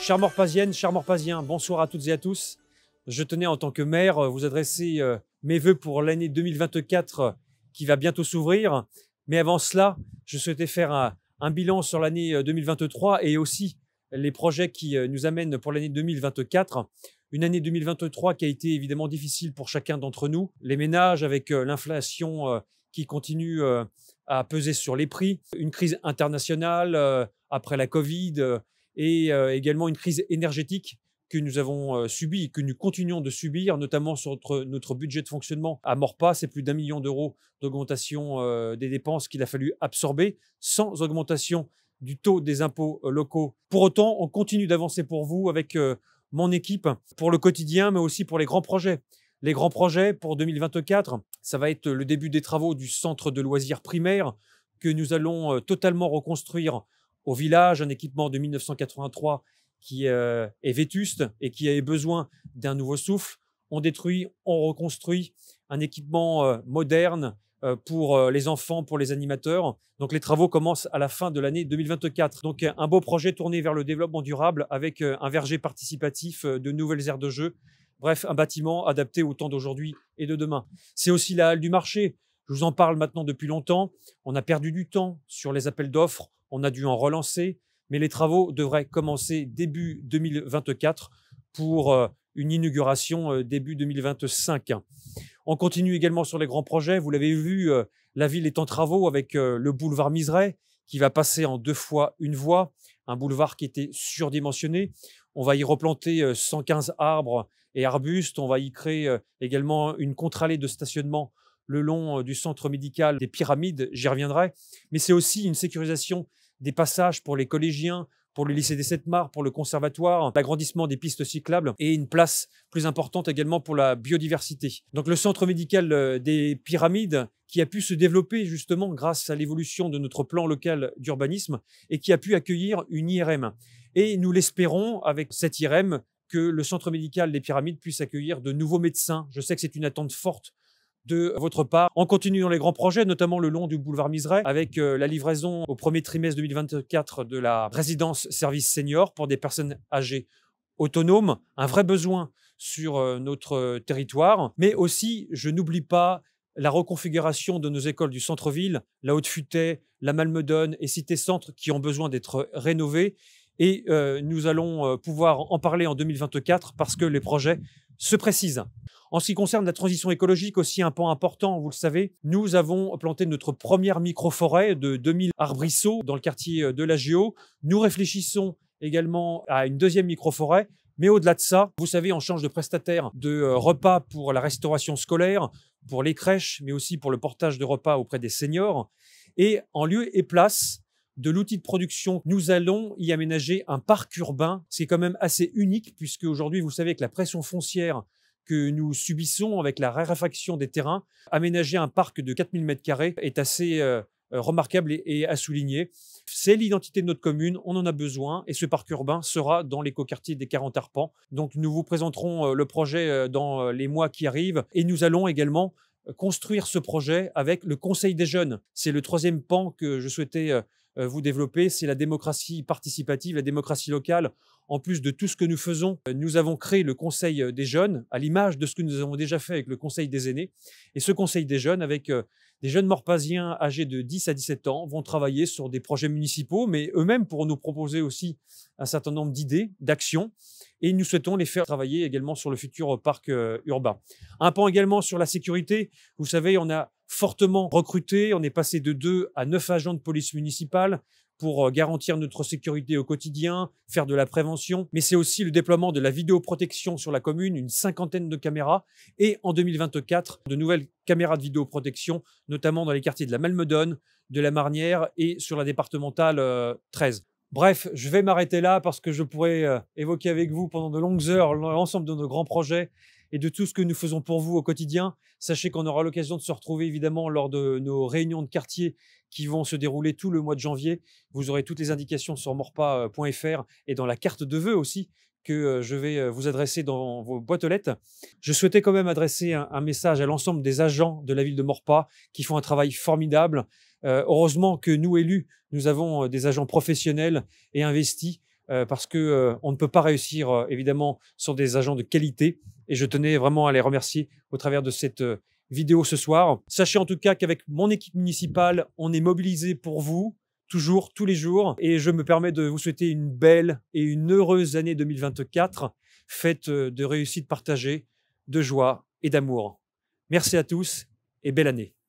Chers Morpasiennes, chers Morpasiens, bonsoir à toutes et à tous. Je tenais en tant que maire euh, vous adresser euh, mes voeux pour l'année 2024 euh, qui va bientôt s'ouvrir. Mais avant cela, je souhaitais faire un bilan sur l'année 2023 et aussi les projets qui euh, nous amènent pour l'année 2024. Une année 2023 qui a été évidemment difficile pour chacun d'entre nous. Les ménages avec euh, l'inflation euh, qui continue à peser sur les prix, une crise internationale après la Covid et également une crise énergétique que nous avons subie et que nous continuons de subir, notamment sur notre, budget de fonctionnement à Morpa. C'est plus d'un million d'euros d'augmentation des dépenses qu'il a fallu absorber sans augmentation du taux des impôts euh, locaux. Pour autant, on continue d'avancer pour vous avec euh, mon équipe pour le quotidien, mais aussi pour les grands projets. Les grands projets pour 2024, ça va être le début des travaux du centre de loisirs primaire que nous allons euh, totalement reconstruire au village, un équipement de 1983 qui est vétuste et qui avait besoin d'un nouveau souffle. On détruit, on reconstruit un équipement moderne euh, pour euh, les enfants, pour les animateurs. Donc les travaux commencent à la fin de l'année 2024. Donc euh, un beau projet tourné vers le développement durable avec un verger participatif, de nouvelles aires de jeu. Bref, un bâtiment adapté au temps d'aujourd'hui et de demain. C'est aussi la halle du marché. Je vous en parle maintenant depuis longtemps. On a perdu du temps sur les appels d'offres. On a dû en relancer. Mais les travaux devraient commencer début 2024 pour une inauguration euh, début 2025. On continue également sur les grands projets. Vous l'avez vu, euh, la ville est en travaux avec euh, le boulevard Miseray qui va passer en deux fois une voie, un boulevard qui était surdimensionné. On va y replanter 115 arbres et arbustes. On va y créer également une contre-allée de stationnement le long du centre médical des pyramides, j'y reviendrai. Mais c'est aussi une sécurisation des passages pour les collégiens, pour le lycée des Sept-Mars, pour le conservatoire, l'agrandissement des pistes cyclables et une place plus importante également pour la biodiversité. Donc le centre médical euh, des Pyramides qui a pu se développer justement grâce à l'évolution de notre plan local d'urbanisme et qui a pu accueillir une IRM. Et nous l'espérons avec cette IRM que le centre médical des Pyramides puisse accueillir de nouveaux médecins. Je sais que c'est une attente forte de votre part en continuant les grands projets, notamment le long du boulevard Miseret, avec euh, la livraison au premier trimestre 2024 de la résidence service senior pour des personnes âgées autonomes, un vrai besoin sur euh, notre euh, territoire. Mais aussi, je n'oublie pas la reconfiguration de nos écoles du centre-ville, la Haute-Futaie, la Malmedonne et Cité-Centre qui ont besoin d'être rénovées. Et nous allons pouvoir en parler en 2024 parce que les projets se précisent. En ce qui concerne la transition écologique, aussi un point important, vous le savez, nous avons planté notre première microforêt de 2000 arbrisseaux dans le quartier euh, de la Géo. Nous réfléchissons également à une deuxième microforêt. Mais au-delà de ça, vous savez, on change de prestataire de euh, repas pour la restauration scolaire, pour les crèches, mais aussi pour le portage de repas auprès des seniors. Et en lieu et place de l'outil de production, nous allons y aménager un parc urbain. C'est quand même assez unique puisque aujourd'hui, vous savez que la pression foncière que nous subissons avec la raréfaction des terrains. Aménager un parc de 4000 m2 est assez euh, remarquable et, à souligner. C'est l'identité de notre commune, on en a besoin et ce parc urbain sera dans l'écoquartier des 40 arpents. Donc nous vous présenterons euh, le projet euh, dans les mois qui arrivent et nous allons également construire ce projet avec le Conseil des jeunes. C'est le troisième pan que je souhaitais euh, vous développez, c'est la démocratie participative, la démocratie locale. En plus de tout ce que nous faisons, euh, nous avons créé le Conseil euh, des jeunes, à l'image de ce que nous avons déjà fait avec le Conseil des aînés. Et ce Conseil des jeunes, avec des jeunes morpasiens âgés de 10 à 17 ans, vont travailler sur des projets municipaux, mais eux-mêmes pourront nous proposer aussi un certain nombre d'idées, d'actions. Et nous souhaitons les faire travailler également sur le futur parc urbain. Un pan également sur la sécurité. Vous savez, on a fortement recruté. On est passé de deux à neuf agents de police municipale pour euh, garantir notre sécurité au quotidien, faire de la prévention, mais c'est aussi le déploiement de la vidéoprotection sur la commune, une cinquantaine de caméras, et en 2024, de nouvelles caméras de vidéoprotection, notamment dans les quartiers de la Malmedonne, de la Marnière et sur la départementale 13. Euh, Bref, je vais m'arrêter là parce que je pourrais euh, évoquer avec vous pendant de longues heures l'ensemble de nos grands projets et de tout ce que nous faisons pour vous au quotidien. Sachez qu'on aura l'occasion de se retrouver évidemment lors de nos réunions de quartier qui vont se dérouler tout le mois de janvier. Vous aurez toutes les indications sur morpa.fr et dans la carte de vœux aussi que euh, je vais euh, vous adresser dans vos boîtes aux lettres. Je souhaitais quand même adresser un, message à l'ensemble des agents de la ville de Morpa qui font un travail formidable. Euh, heureusement que nous, élus, nous avons des agents professionnels et investis euh, parce que euh, ne peut pas réussir euh, évidemment sans des agents de qualité. Et je tenais vraiment à les remercier au travers de cette vidéo ce soir. Sachez en tout cas qu'avec mon équipe municipale, on est mobilisé pour vous toujours, tous les jours. Et je me permets de vous souhaiter une belle et une heureuse année 2024, faite de réussites partagées, de joie et d'amour. Merci à tous et belle année.